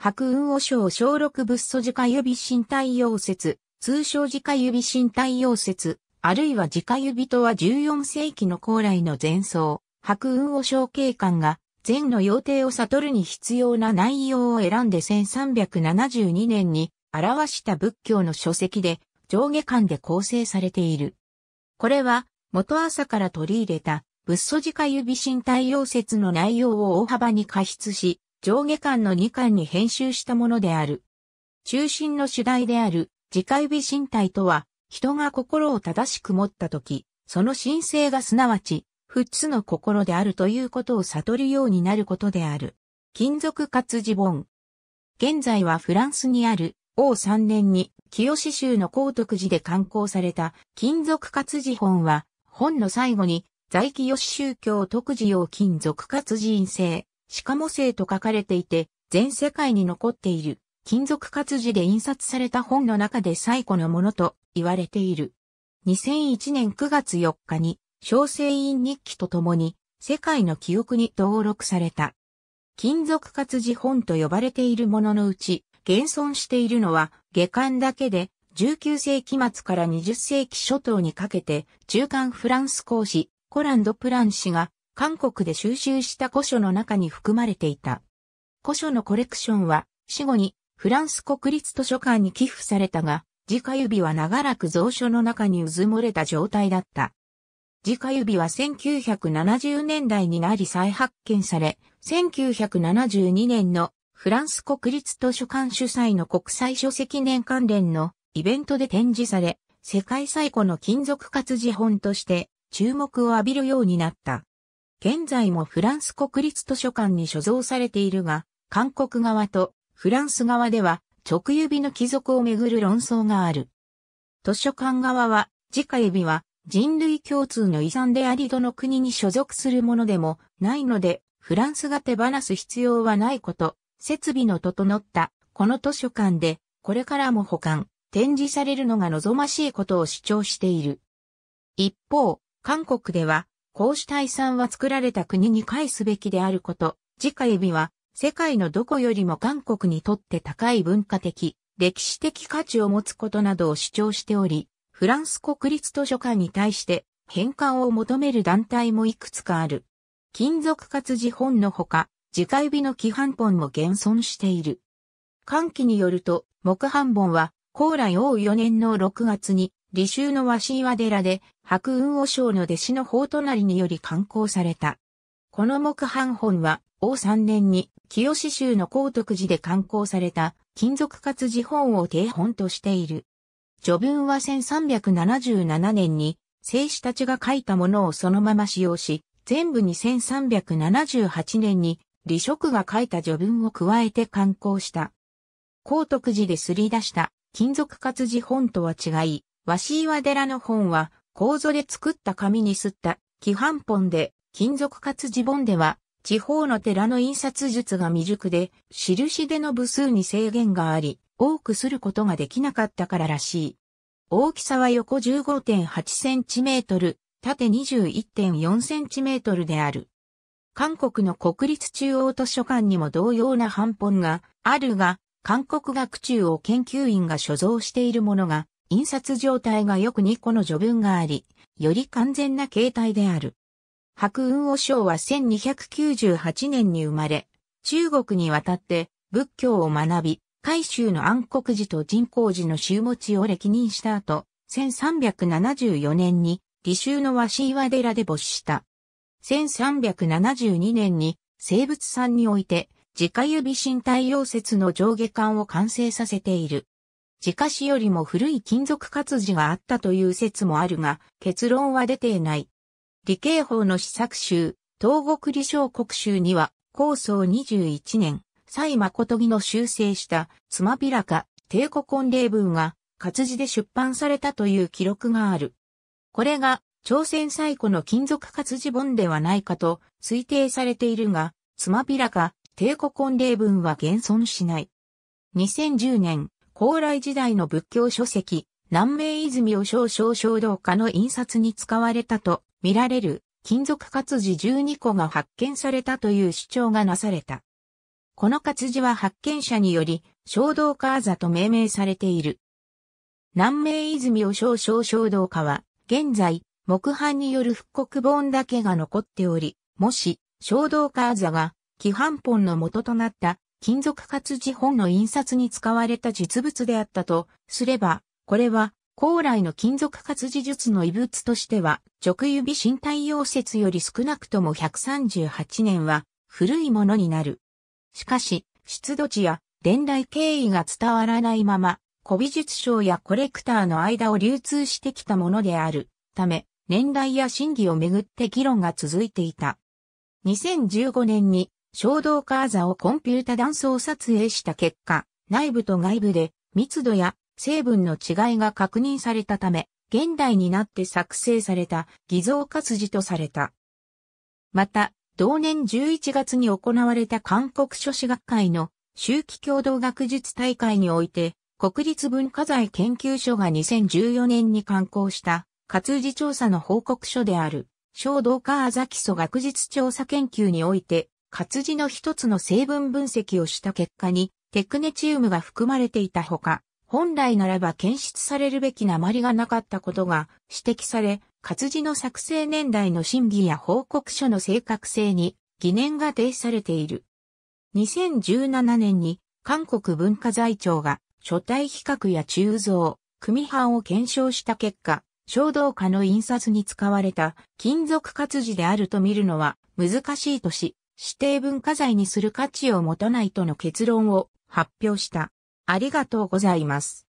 白雲和尚小六仏祖自家指身体溶説、通称自家指身体溶説、あるいは自家指とは14世紀の高来の前奏、白雲和尚警官が禅の要定を悟るに必要な内容を選んで1372年に表した仏教の書籍で上下巻で構成されている。これは元朝から取り入れた仏祖自家指身体溶説の内容を大幅に加失し、上下巻の2巻に編集したものである。中心の主題である、自戒美身体とは、人が心を正しく持ったとき、その神聖がすなわち、仏の心であるということを悟るようになることである。金属活字本。現在はフランスにある、王3年に、清志の高徳寺で刊行された、金属活字本は、本の最後に、在清宗教特寺用金属活字院制、しかも生と書かれていて、全世界に残っている、金属活字で印刷された本の中で最古のものと言われている。2001年9月4日に、小生院日記とともに、世界の記憶に登録された。金属活字本と呼ばれているもののうち、現存しているのは、下巻だけで、19世紀末から20世紀初頭にかけて、中間フランス講師、コランド・プラン氏が韓国で収集した古書の中に含まれていた。古書のコレクションは死後にフランス国立図書館に寄付されたが、自家指は長らく蔵書の中にうずもれた状態だった。自家指は1970年代になり再発見され、1972年のフランス国立図書館主催の国際書籍年関連のイベントで展示され、世界最古の金属活字本として注目を浴びるようになった。現在もフランス国立図書館に所蔵されているが、韓国側とフランス側では直指の貴族をめぐる論争がある。図書館側は、直指は人類共通の遺産でありどの国に所属するものでもないので、フランスが手放す必要はないこと、設備の整ったこの図書館でこれからも保管、展示されるのが望ましいことを主張している。一方、韓国ではこうした遺産は作られた国に返すべきであること。次回日は、世界のどこよりも韓国にとって高い文化的、歴史的価値を持つことなどを主張しており、フランス国立図書館に対して返還を求める団体もいくつかある。金属活字本のほか、次回日の規範本も現存している。歓喜によると、木版本は、高麗王4年の6月に、李州の和鷲岩寺で、白雲和尚の弟子の法隣により刊行された。この木版本は、王三年に、清志の高徳寺で刊行された、金属活字本を定本としている。序文は1377年に、聖子たちが書いたものをそのまま使用し、全部に1378年に、李職が書いた序文を加えて刊行した。高徳寺ですり出した金属活字本とは違い、鷲岩寺の本は、構造で作った紙にすった、規範本で、金属かつ字本では、地方の寺の印刷術が未熟で、印での部数に制限があり、多くすることができなかったかららしい。大きさは横 15.8cm、縦 21.4cm である。韓国の国立中央図書館にも同様な版本があるが、韓国学中央研究員が所蔵しているものが印刷状態がよく2個の序文があり、より完全な形態である。白雲和尚は1298年に生まれ、中国に渡って仏教を学び、海州の暗黒寺と人工寺の州持ちを歴任した後、1374年に、李州の和紙岩寺で没した。1372年に、生物産において、自家指身体溶接の上下管を完成させている。自家史よりも古い金属活字があったという説もあるが、結論は出ていない。理系法の試作集、東国理小国集には、高層21年、蔡誠義の修正した、つまびらか、帝国婚礼文が、活字で出版されたという記録がある。これが、朝鮮最古の金属活字本ではないかと推定されているが、つまびらか、帝国婚礼文は現存しない。2010年、高麗時代の仏教書籍、南明泉を少々衝動家の印刷に使われたと見られる金属活字12個が発見されたという主張がなされた。この活字は発見者により、衝動家あざと命名されている。南明泉を少々衝動家は、現在、木版による復刻本だけが残っており、もし、衝動家あざが、規範本の元となった金属活字本の印刷に使われた実物であったとすれば、これは高麗の金属活字術の遺物としては、直指身体溶接より少なくとも138年は古いものになる。しかし、出土地や伝来経緯が伝わらないまま、古美術商やコレクターの間を流通してきたものであるため、年代や真偽をめぐって議論が続いていた。2015年に衝動カーザをコンピュータ断層撮影した結果、内部と外部で密度や成分の違いが確認されたため、現代になって作成された偽造活字とされた。また、同年11月に行われた韓国書士学会の秋季共同学術大会において、国立文化財研究所が2014年に刊行した活字調査の報告書である、衝動カーザ基礎学術調査研究において、活字の一つの成分分析をした結果に、テクネチウムが含まれていたほか、本来ならば検出されるべき鉛がなかったことが指摘され、活字の作成年代の審議や報告書の正確性に疑念が呈されている。2017年に韓国文化財庁が書体比較や鋳造、組版を検証した結果、衝動化の印刷に使われた金属活字であると見るのは難しいとし、指定文化財にする価値を持たないとの結論を発表した。ありがとうございます。